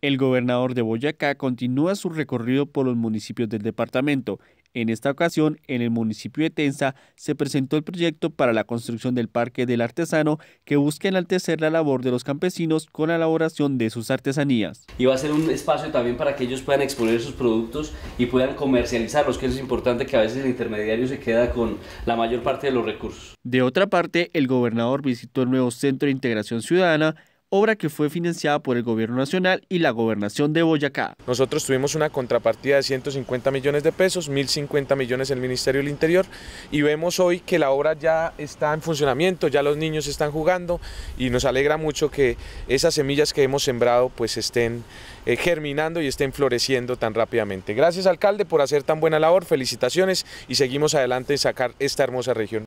El gobernador de Boyacá continúa su recorrido por los municipios del departamento. En esta ocasión, en el municipio de Tensa, se presentó el proyecto para la construcción del Parque del Artesano que busca enaltecer la labor de los campesinos con la elaboración de sus artesanías. Y va a ser un espacio también para que ellos puedan exponer sus productos y puedan comercializarlos, que es importante que a veces el intermediario se queda con la mayor parte de los recursos. De otra parte, el gobernador visitó el nuevo Centro de Integración Ciudadana, obra que fue financiada por el Gobierno Nacional y la Gobernación de Boyacá. Nosotros tuvimos una contrapartida de 150 millones de pesos, 1.050 millones el Ministerio del Interior y vemos hoy que la obra ya está en funcionamiento, ya los niños están jugando y nos alegra mucho que esas semillas que hemos sembrado pues estén eh, germinando y estén floreciendo tan rápidamente. Gracias alcalde por hacer tan buena labor, felicitaciones y seguimos adelante en sacar esta hermosa región.